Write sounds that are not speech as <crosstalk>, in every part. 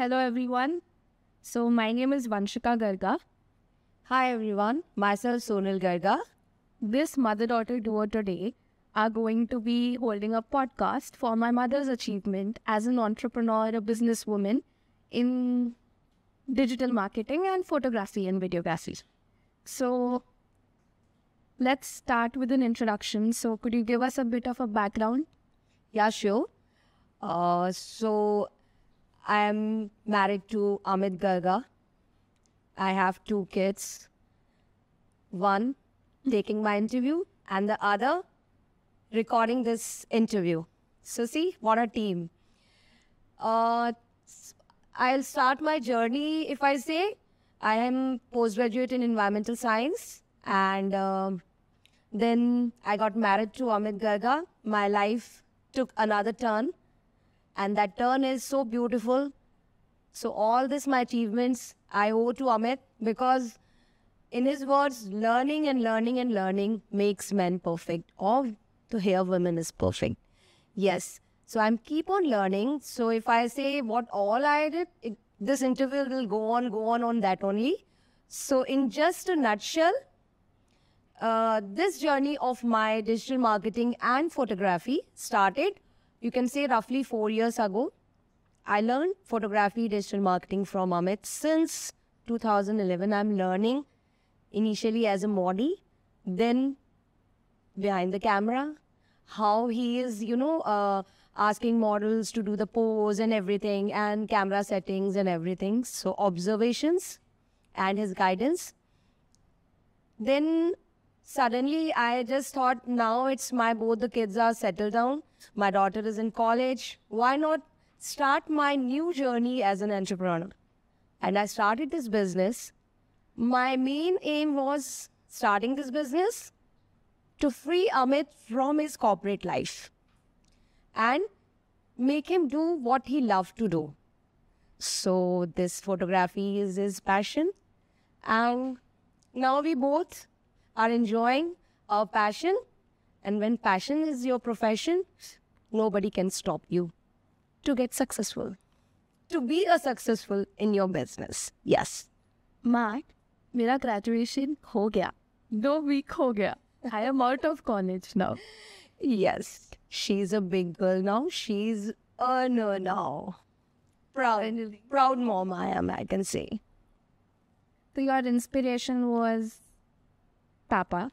Hello, everyone. So, my name is Vanshika Garga. Hi, everyone. Myself, Sonal Garga. This mother daughter duo today are going to be holding a podcast for my mother's achievement as an entrepreneur, a businesswoman in digital marketing and photography and videography. So, let's start with an introduction. So, could you give us a bit of a background? Yeah, sure. Uh, so, I am married to Amit Garga. I have two kids. One taking my interview, and the other recording this interview. So, see, what a team. Uh, I'll start my journey if I say I am postgraduate in environmental science, and um, then I got married to Amit Garga. My life took another turn and that turn is so beautiful. So all this, my achievements, I owe to Amit because in his words, learning and learning and learning makes men perfect. Or to hear women is perfect. Yes. So I'm keep on learning. So if I say what all I did, it, this interview will go on, go on, on that only. So in just a nutshell, uh, this journey of my digital marketing and photography started you can say roughly four years ago, I learned photography, digital marketing from Amit. Since 2011, I'm learning initially as a model, then behind the camera, how he is, you know, uh, asking models to do the pose and everything, and camera settings and everything. So, observations and his guidance. Then suddenly I just thought now it's my both the kids are settled down my daughter is in college. Why not start my new journey as an entrepreneur? And I started this business. My main aim was starting this business to free Amit from his corporate life and make him do what he loved to do. So this photography is his passion. And now we both are enjoying our passion and when passion is your profession, nobody can stop you to get successful, to be a successful in your business. Yes. Mark, my graduation हो गया. No week हो I am out of college now. Yes, she's a big girl now. She's no now. Proud, Finally. proud mom I am, I can say. So your inspiration was Papa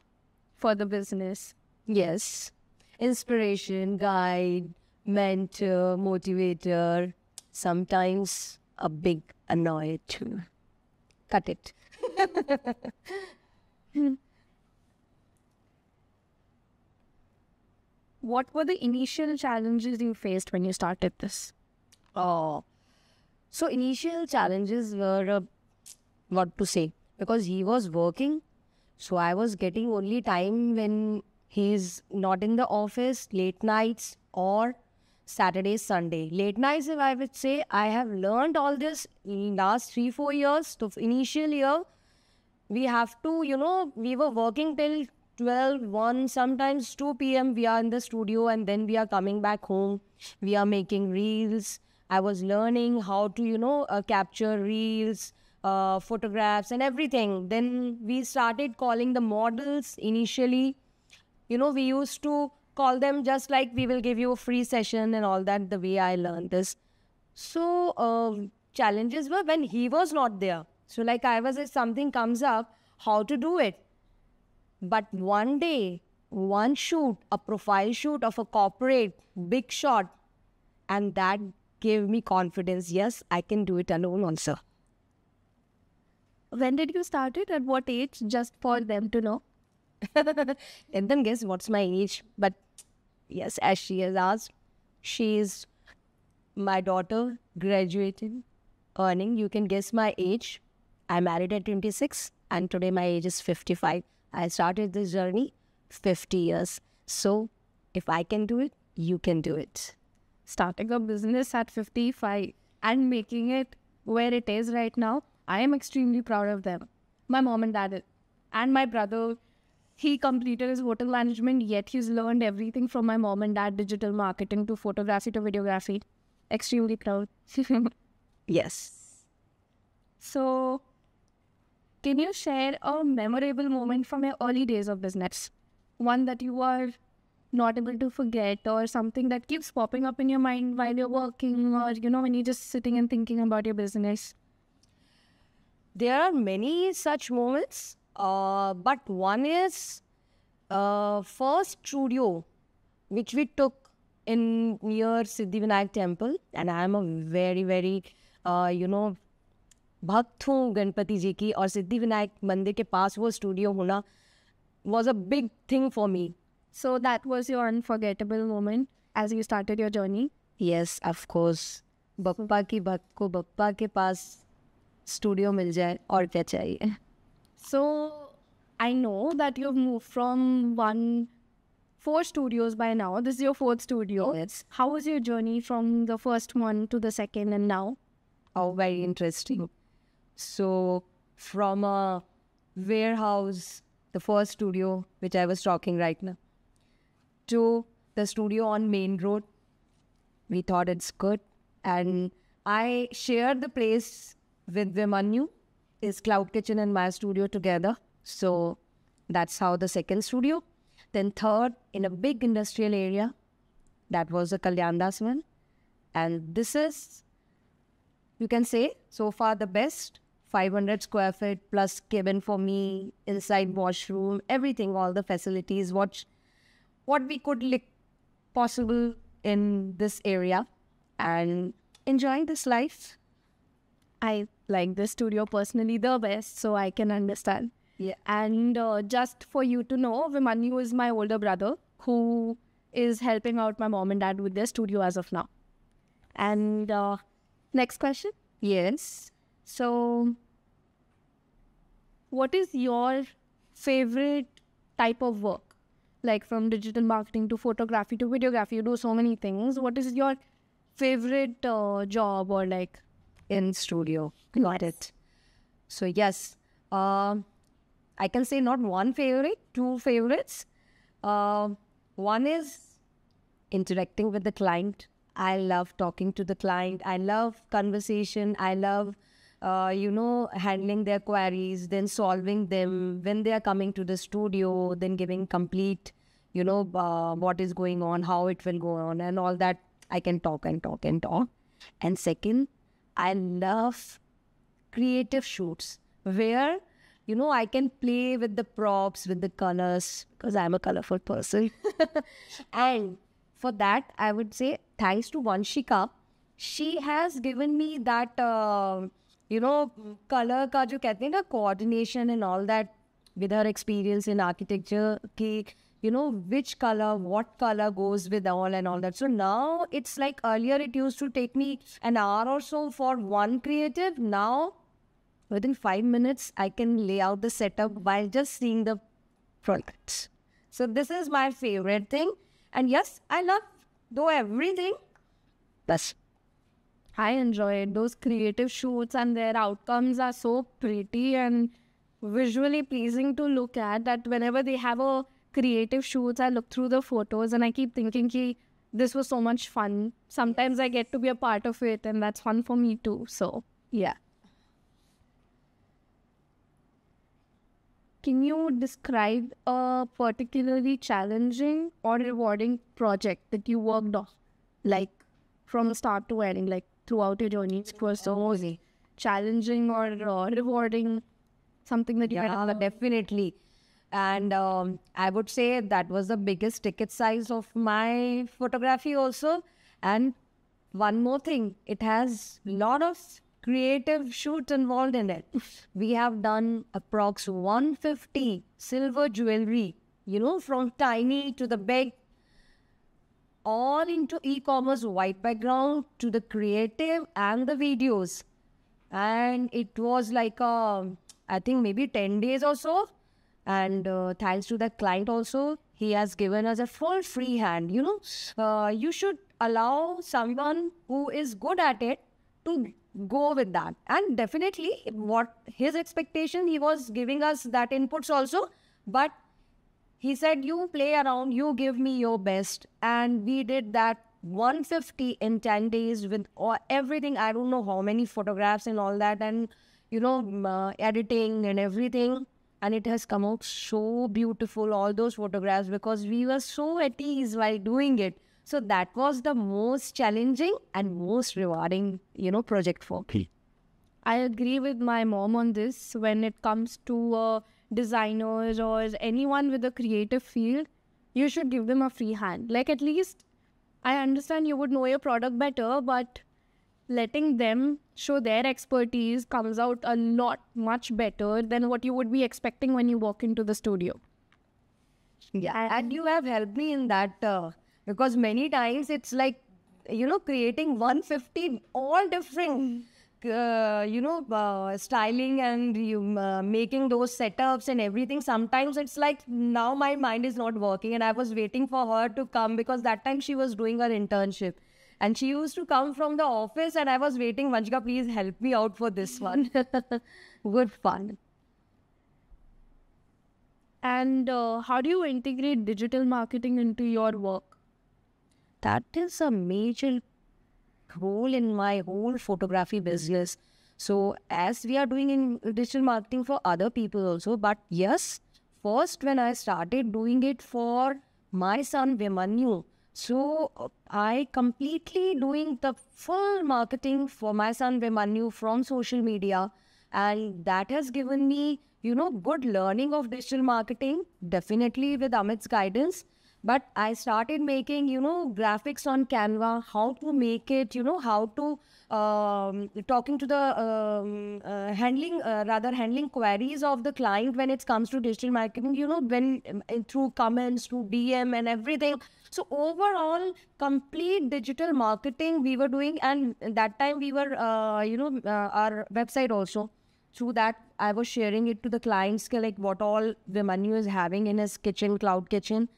for the business. Yes. Inspiration, guide, mentor, motivator, sometimes a big annoyance. too. Cut it. <laughs> what were the initial challenges you faced when you started this? Oh, so initial challenges were uh, what to say because he was working, so I was getting only time when He's not in the office late nights or Saturday, Sunday. Late nights, if I would say, I have learned all this in last three, four years. So initial year, we have to, you know, we were working till 12, 1, sometimes 2 p.m. We are in the studio and then we are coming back home. We are making reels. I was learning how to, you know, uh, capture reels, uh, photographs, and everything. Then we started calling the models initially you know, we used to call them just like we will give you a free session and all that, the way I learned this. So, um, challenges were when he was not there. So, like I was, if something comes up, how to do it. But one day, one shoot, a profile shoot of a corporate, big shot, and that gave me confidence. Yes, I can do it alone also. When did you start it? At what age? Just for them to know. Let them guess what's my age. But yes, as she has asked, she's my daughter, graduating, earning. You can guess my age. I married at 26 and today my age is 55. I started this journey 50 years. So if I can do it, you can do it. Starting a business at 55 and making it where it is right now, I am extremely proud of them. My mom and dad and my brother he completed his hotel management, yet he's learned everything from my mom and dad digital marketing to photography to videography. Extremely proud. <laughs> yes. So, can you share a memorable moment from your early days of business? One that you are not able to forget, or something that keeps popping up in your mind while you're working, or you know, when you're just sitting and thinking about your business? There are many such moments but uh, but one is uh, first studio which we took in near Siddhivinayak temple and I am a very very uh, you know भक्त हूँ गणपति जी की और सिद्धिविनायक मंदिर के पास वो studio होना was a big thing for me so that was your unforgettable moment as you started your journey yes of course Bappa की भक्त को बप्पा के पास स्टूडियो मिल जाए और क्या चाहिए So I know that you've moved from one four studios by now. This is your fourth studio. Yes. How was your journey from the first one to the second and now? Oh, very interesting. So from a warehouse, the first studio which I was talking right now, to the studio on Main Road, we thought it's good, and I shared the place with Vimanyu is Cloud Kitchen and my Studio together. So that's how the second studio. Then third, in a big industrial area, that was the Kalyandas one. And this is, you can say, so far the best. 500 square feet plus cabin for me, inside washroom, everything, all the facilities, what, what we could like possible in this area and enjoying this life. I like the studio personally the best, so I can understand. Yeah. And uh, just for you to know, Vimanyu is my older brother who is helping out my mom and dad with their studio as of now. And uh, next question. Yes. So, what is your favorite type of work? Like from digital marketing to photography to videography, you do so many things. What is your favorite uh, job or like in studio. Got it. So yes, uh, I can say not one favorite, two favorites. Uh, one is interacting with the client. I love talking to the client. I love conversation. I love, uh, you know, handling their queries, then solving them when they are coming to the studio, then giving complete, you know, uh, what is going on, how it will go on, and all that. I can talk and talk and talk. And second, I love creative shoots where you know I can play with the props, with the colors because I'm a colorful person. <laughs> and for that, I would say thanks to Vanshika, she has given me that uh, you know color ka jo kehte na coordination and all that with her experience in architecture ki you know, which color, what color goes with all and all that. So now it's like earlier it used to take me an hour or so for one creative. Now, within five minutes, I can lay out the setup while just seeing the product. So this is my favorite thing. And yes, I love, though, everything. Yes, I enjoy it. Those creative shoots and their outcomes are so pretty and visually pleasing to look at that whenever they have a creative shoots. I look through the photos and I keep thinking, Ki, this was so much fun. Sometimes I get to be a part of it, and that's fun for me too. So, yeah. Can you describe a particularly challenging or rewarding project that you worked on, like from start to end, like throughout your journey? It was so challenging or, rewarding, something that you yeah, had. Definitely and um, i would say that was the biggest ticket size of my photography also and one more thing it has a lot of creative shoots involved in it we have done approx 150 silver jewelry you know from tiny to the big all into e-commerce white background to the creative and the videos and it was like a, um, I think maybe 10 days or so and uh, thanks to the client also he has given us a full free hand you know uh, you should allow someone who is good at it to go with that and definitely what his expectation he was giving us that inputs also but he said you play around you give me your best and we did that 150 in 10 days with all, everything i don't know how many photographs and all that and you know uh, editing and everything and it has come out so beautiful all those photographs because we were so at ease while doing it so that was the most challenging and most rewarding you know project for me i agree with my mom on this when it comes to uh, designers or anyone with a creative field you should give them a free hand like at least i understand you would know your product better but letting them show their expertise comes out a lot much better than what you would be expecting when you walk into the studio. Yeah, and you have helped me in that uh, because many times it's like you know creating 150 all different. Uh, you know, uh, styling and you, uh, making those setups and everything. Sometimes it's like now my mind is not working, and I was waiting for her to come because that time she was doing her internship. And she used to come from the office, and I was waiting, Vanchika, please help me out for this hmm. one. <laughs> Good fun. And uh, how do you integrate digital marketing into your work? That is a major role in my whole photography business. So, as we are doing in digital marketing for other people also, but yes, first when I started doing it for my son Vimanyu, so uh, I completely doing the full marketing for my son Vimanu from social media. And that has given me, you know, good learning of digital marketing, definitely with Amit's guidance. But I started making, you know, graphics on Canva, how to make it, you know, how to um, talking to the um, uh, handling, uh, rather handling queries of the client when it comes to digital marketing, you know, when um, through comments, through DM and everything. So overall, complete digital marketing we were doing, and that time we were, uh, you know, uh, our website also. Through that, I was sharing it to the clients, like what all the menu is having in his kitchen, cloud kitchen.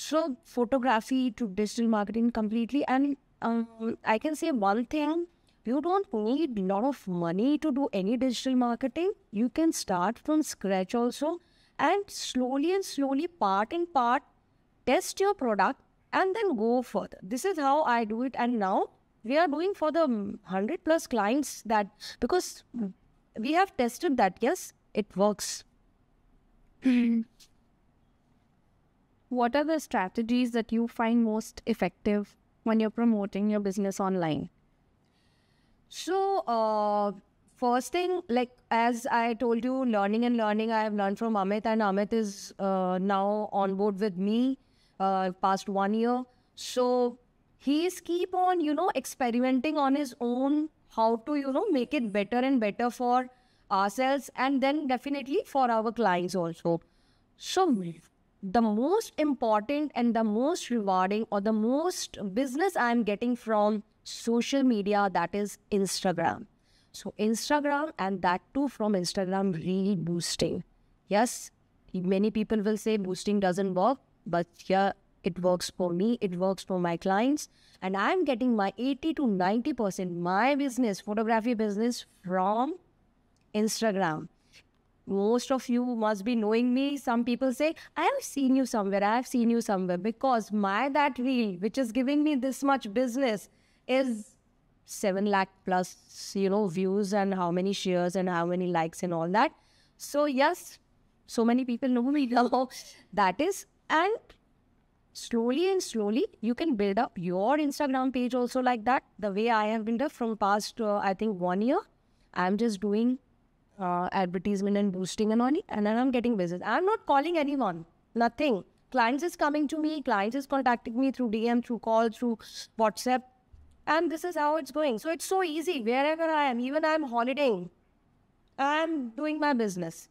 So, photography to digital marketing completely. And um, I can say one thing you don't need a lot of money to do any digital marketing. You can start from scratch also and slowly and slowly, part in part, test your product and then go further. This is how I do it. And now we are doing for the 100 um, plus clients that because we have tested that, yes, it works. <clears throat> what are the strategies that you find most effective when you're promoting your business online? So, uh, first thing, like as I told you, learning and learning, I have learned from Amit, and Amit is uh, now on board with me uh, past one year. So he's keep on, you know, experimenting on his own how to, you know, make it better and better for ourselves, and then definitely for our clients also. So the most important and the most rewarding or the most business I'm getting from social media that is Instagram. So Instagram and that too from Instagram really boosting. Yes, many people will say boosting doesn't work, but yeah, it works for me, it works for my clients, and I'm getting my 80 to 90% my business, photography business from Instagram most of you must be knowing me. Some people say, I have seen you somewhere, I have seen you somewhere, because my that reel, which is giving me this much business, is 7 lakh plus, you know, views and how many shares and how many likes and all that. So, yes, so many people know me <laughs> now. that is, and slowly and slowly, you can build up your Instagram page also like that. The way I have been there from past, uh, I think, one year. I'm just doing uh, advertisement and boosting and all, and then I'm getting business. I'm not calling anyone, nothing. Clients is coming to me, clients is contacting me through DM, through call, through WhatsApp, and this is how it's going. So it's so easy wherever I am, even I'm holidaying, I'm doing my business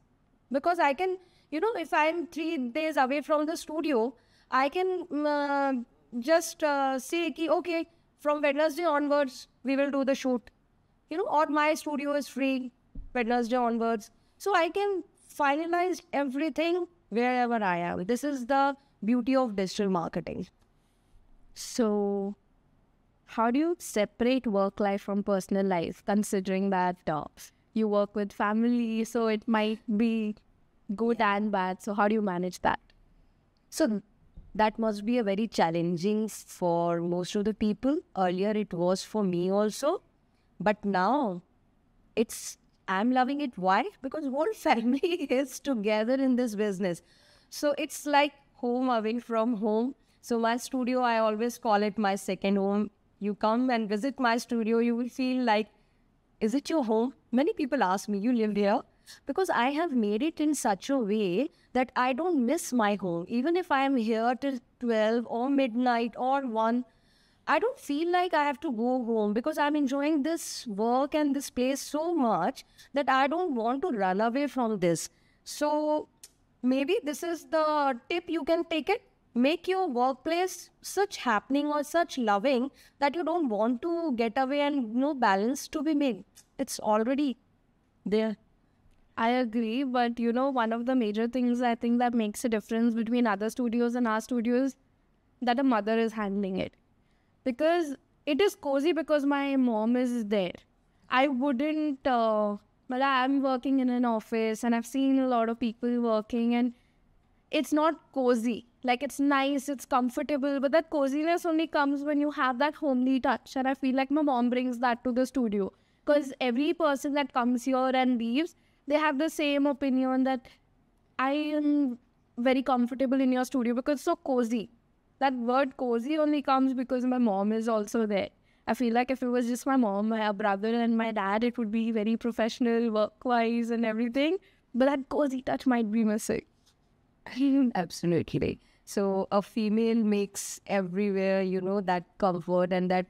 because I can, you know, if I'm three days away from the studio, I can mm, uh, just uh, say, ki, okay, from Wednesday onwards, we will do the shoot. You know, or my studio is free Wednesday onwards. So I can finalize everything wherever I am. This is the beauty of digital marketing. So, how do you separate work life from personal life, considering that uh, you work with family? So, it might be good yeah. and bad. So, how do you manage that? So, that must be a very challenging for most of the people. Earlier, it was for me also. But now, it's I'm loving it. Why? Because whole <laughs> family is together in this business. So it's like home away from home. So my studio, I always call it my second home. You come and visit my studio, you will feel like, is it your home? Many people ask me, you lived here? Because I have made it in such a way that I don't miss my home. Even if I am here till 12 or midnight or 1, I don't feel like I have to go home because I'm enjoying this work and this place so much that I don't want to run away from this. So maybe this is the tip you can take it. Make your workplace such happening or such loving that you don't want to get away and no balance to be made. It's already there. I agree, but you know, one of the major things I think that makes a difference between other studios and our studios that a mother is handling it because it is cozy because my mom is there. I wouldn't, uh, well, I'm working in an office and I've seen a lot of people working and it's not cozy. Like it's nice, it's comfortable, but that coziness only comes when you have that homely touch. And I feel like my mom brings that to the studio because every person that comes here and leaves, they have the same opinion that I am very comfortable in your studio because it's so cozy that word cozy only comes because my mom is also there. I feel like if it was just my mom, my brother, and my dad, it would be very professional, work wise, and everything. But that cozy touch might be missing. <laughs> Absolutely. So a female makes everywhere, you know, that comfort and that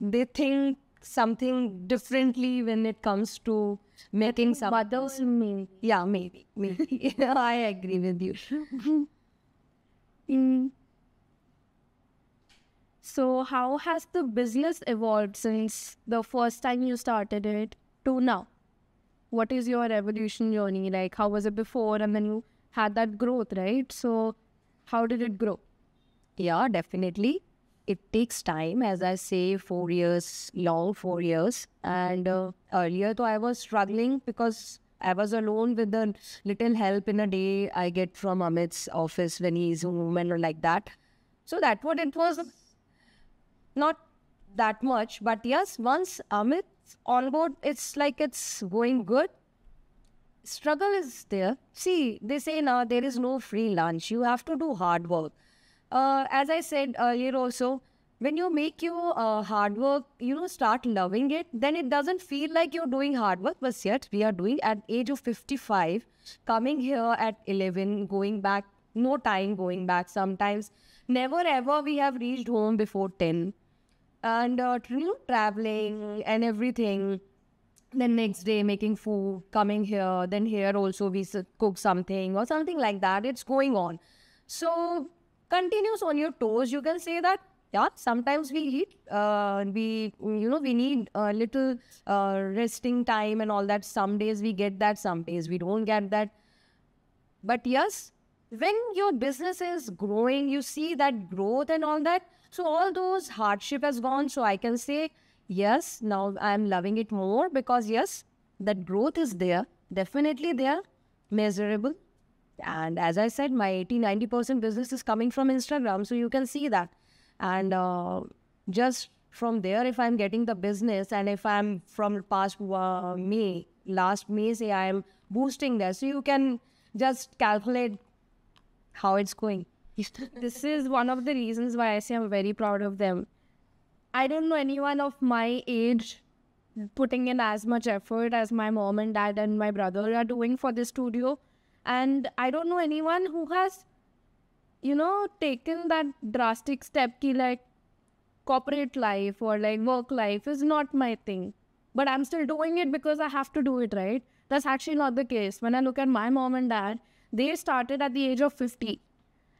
they think something differently when it comes to making something. Mothers, maybe. Yeah, maybe. Maybe. <laughs> I agree with you. <laughs> mm. So, how has the business evolved since the first time you started it to now? What is your evolution journey like? How was it before? And then you had that growth, right? So, how did it grow? Yeah, definitely. It takes time, as I say, four years, long four years. And uh, earlier, though, I was struggling because I was alone with the little help in a day I get from Amit's office when he's home and like that. So that what it was not that much, but yes, once Amit's on board, it's like it's going good. Struggle is there. See, they say now there is no free lunch. You have to do hard work. Uh, as I said earlier, also, when you make your uh, hard work, you know, start loving it, then it doesn't feel like you're doing hard work. But yet, we are doing at age of 55, coming here at 11, going back, no time going back sometimes. Never ever we have reached home before 10 and uh, traveling mm-hmm. and everything the next day making food coming here then here also we cook something or something like that it's going on so continues on your toes you can say that yeah sometimes we eat uh, we you know we need a little uh, resting time and all that some days we get that some days we don't get that but yes when your business is growing you see that growth and all that so all those hardship has gone. So I can say, yes, now I'm loving it more because yes, that growth is there. Definitely there, measurable. And as I said, my 80 90% business is coming from Instagram. So you can see that. And uh, just from there, if I'm getting the business and if I'm from past uh, May, last May, say I'm boosting there. So you can just calculate how it's going this is one of the reasons why I say I'm very proud of them. I don't know anyone of my age putting in as much effort as my mom and dad and my brother are doing for this studio. And I don't know anyone who has, you know, taken that drastic step ki like corporate life or like work life is not my thing. But I'm still doing it because I have to do it, right? That's actually not the case. When I look at my mom and dad, they started at the age of 50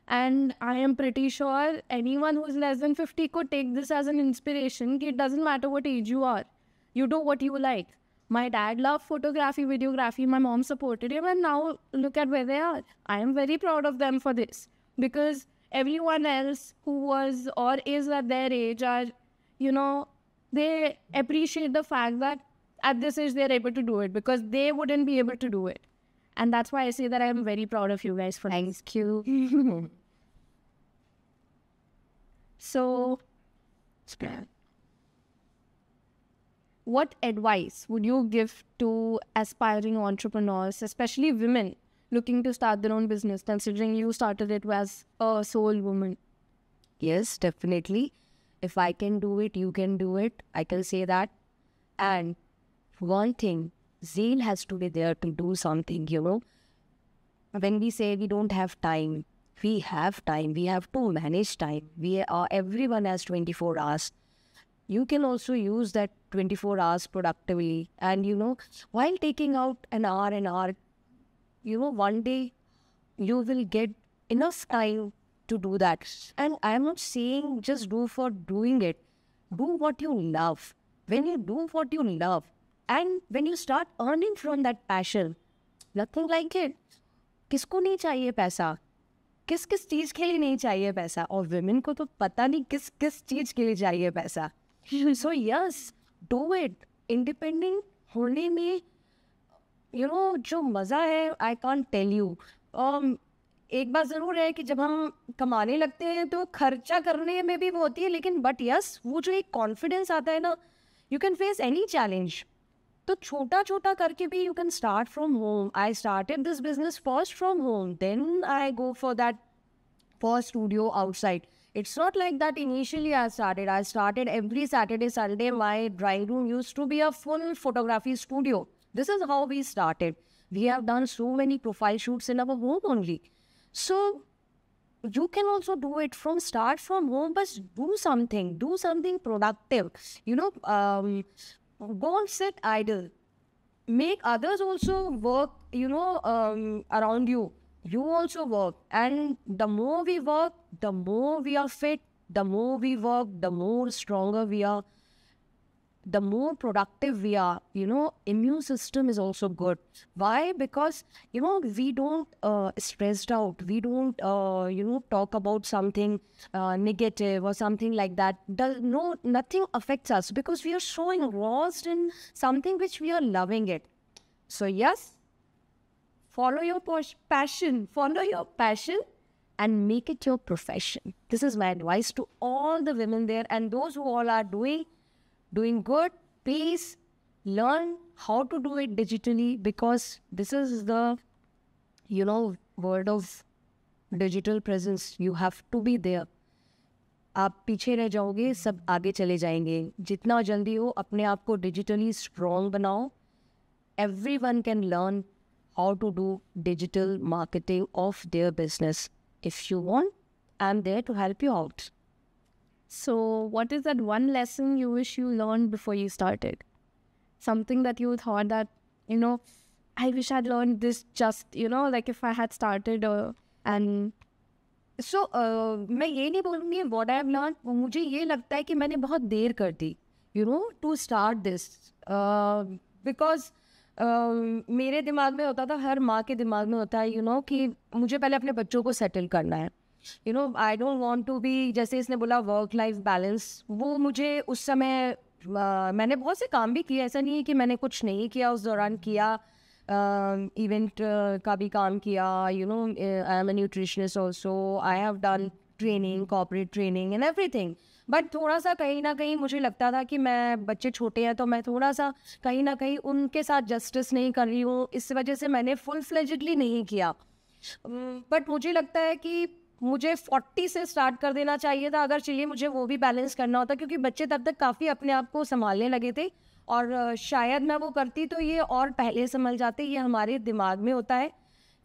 and I am pretty sure anyone who's less than 50 could take this as an inspiration. It doesn't matter what age you are, you do what you like. My dad loved photography, videography. My mom supported him, and now look at where they are. I am very proud of them for this because everyone else who was or is at their age are, you know, they appreciate the fact that at this age they're able to do it because they wouldn't be able to do it. And that's why I say that I'm very proud of you guys for Thank you. <laughs> so, what advice would you give to aspiring entrepreneurs, especially women looking to start their own business, considering you started it as a sole woman? Yes, definitely. If I can do it, you can do it. I can say that. And one thing zeal has to be there to do something, you know. When we say we don't have time, we have time. We have to manage time. We are everyone has 24 hours. You can also use that 24 hours productively. And you know, while taking out an hour and hour, you know, one day you will get enough time to do that. And I'm not saying just do for doing it. Do what you love. When you do what you love, and when you start earning from that passion nothing like it किसको नहीं चाहिए पैसा किस किस चीज़ के लिए नहीं चाहिए पैसा और वेमेन को तो पता नहीं किस किस चीज़ के लिए चाहिए पैसा so yes do it independent होने में यू नो जो मज़ा है आई कॉन्ट टेल यू एक बात ज़रूर है कि जब हम कमाने लगते हैं तो खर्चा करने में भी वो होती है लेकिन बट यस वो जो एक कॉन्फिडेंस आता है ना you can face any challenge तो छोटा छोटा करके भी you can start from home I start in this business first from home then I go for that first studio outside it's not like that initially I started I started every Saturday Sunday my drawing room used to be a full photography studio this is how we started we have done so many profile shoots in our home only so you can also do it from start from home बस do something do something productive you know don't sit idle. Make others also work, you know, um, around you. You also work. And the more we work, the more we are fit, the more we work, the more stronger we are the more productive we are you know immune system is also good why because you know we don't uh, stressed out we don't uh, you know talk about something uh, negative or something like that Does, no nothing affects us because we are so engrossed in something which we are loving it so yes follow your passion follow your passion and make it your profession this is my advice to all the women there and those who all are doing doing good, please learn how to do it digitally because this is the, you know, world of digital presence. You have to be there. आप पीछे रह जाओगे सब आगे चले जाएंगे जितना जल्दी हो अपने आप को डिजिटली स्ट्रॉन्ग बनाओ everyone how to do digital marketing of their business. If you want, I'm there to help you out. So, what is that one lesson you wish you learned before you started? Something that you thought that, you know, I wish I'd learned this just, you know, like if I had started uh, and so so, uh, मैं ये नहीं बोलूँगी what I have learn मुझे ये लगता है कि मैंने बहुत देर कर दी you know to start this because मेरे दिमाग में होता था हर माँ के दिमाग में होता है यू you नो know, कि मुझे पहले अपने बच्चों को सेटल करना है you know I don't want to be जैसे इसने बोला वर्क लाइफ बैलेंस वो मुझे उस समय Uh, मैंने बहुत से काम भी किए ऐसा नहीं है कि मैंने कुछ नहीं किया उस दौरान किया इवेंट uh, uh, का भी काम किया you know I am a nutritionist also I have done training corporate training and everything but थोड़ा सा कहीं ना कहीं मुझे लगता था कि मैं बच्चे छोटे हैं तो मैं थोड़ा सा कहीं ना कहीं उनके साथ जस्टिस नहीं कर रही हूँ इस वजह से मैंने फुल फ्लेजडली नहीं किया बट मुझे लगता है कि मुझे फोर्टी से स्टार्ट कर देना चाहिए था अगर चलिए मुझे वो भी बैलेंस करना होता क्योंकि बच्चे तब तक काफ़ी अपने आप को संभालने लगे थे और शायद मैं वो करती तो ये और पहले संभल जाते ये हमारे दिमाग में होता है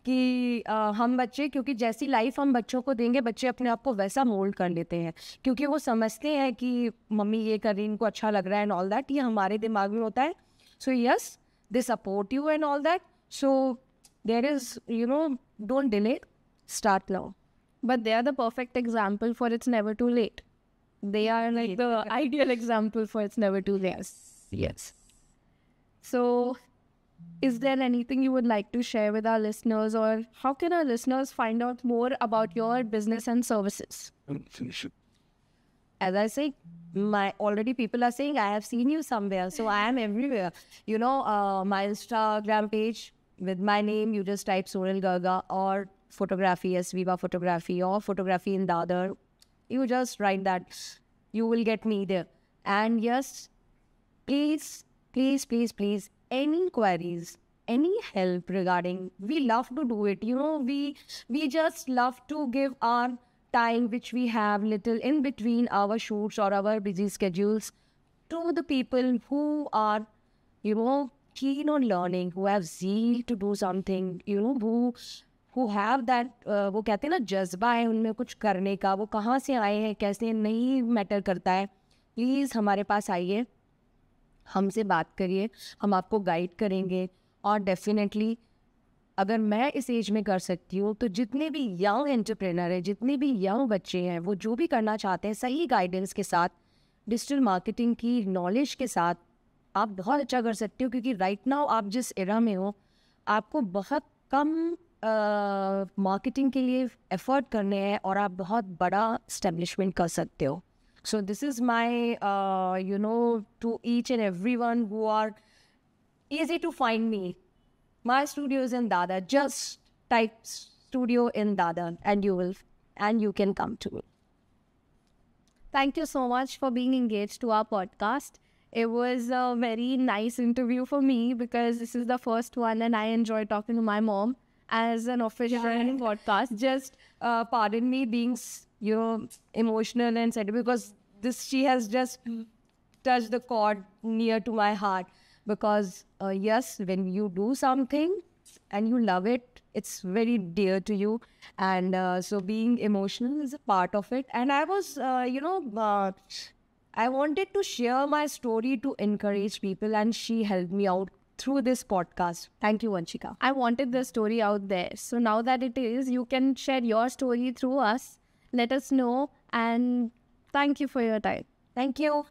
कि आ, हम बच्चे क्योंकि जैसी लाइफ हम बच्चों को देंगे बच्चे अपने आप को वैसा मोल्ड कर लेते हैं क्योंकि वो समझते हैं कि मम्मी ये कर रही इनको अच्छा लग रहा है एंड ऑल दैट ये हमारे दिमाग में होता है so yes they support you and all that so there is you know don't delay start लाओ But they are the perfect example for it's never too late. They are like the ideal example for it's never too late. Yes. yes. So, is there anything you would like to share with our listeners, or how can our listeners find out more about your business and services? As I say, my already people are saying I have seen you somewhere, so I am everywhere. You know, uh, my Instagram page with my name, you just type Sonal Gaga or photography as Viva photography or photography in Dadar, you just write that. You will get me there. And yes, please, please, please, please, any queries, any help regarding, we love to do it. You know, we we just love to give our time which we have little in between our shoots or our busy schedules to the people who are, you know, keen on learning, who have zeal to do something, you know, who who have that वो कहते हैं ना जज्बा है उनमें कुछ करने का वो कहाँ से आए हैं कैसे नहीं मैटर करता है प्लीज़ हमारे पास आइए हमसे बात करिए हम आपको गाइड करेंगे और डेफिनेटली अगर मैं इस एज में कर सकती हूँ तो जितने भी यंग एंटरप्रेनर हैं जितने भी यंग बच्चे हैं वो जो भी करना चाहते हैं सही गाइडेंस के साथ डिजिटल मार्केटिंग की नॉलेज के साथ आप बहुत अच्छा कर सकते हो क्योंकि राइट नाउ आप जिस एरा में हो आपको बहुत कम Marketing के लिए एफर्ट करने हैं और आप बहुत बड़ा स्टेब्लिशमेंट कर सकते हो so this is my you know to each and every one who easy to find me. My studio is in Dada. Just type studio in Dada and you will and you can come to me. Thank you so much for being engaged to our podcast. It was a very nice interview for me because this is the first one and I enjoy talking to my mom as an official yeah. podcast. Just uh, pardon me being, you know, emotional and sad because this she has just touched the chord near to my heart. Because uh, yes, when you do something and you love it, it's very dear to you, and uh, so being emotional is a part of it. And I was, uh, you know. Uh, I wanted to share my story to encourage people, and she helped me out through this podcast. Thank you, Anshika. I wanted the story out there. So now that it is, you can share your story through us. Let us know. And thank you for your time. Thank you.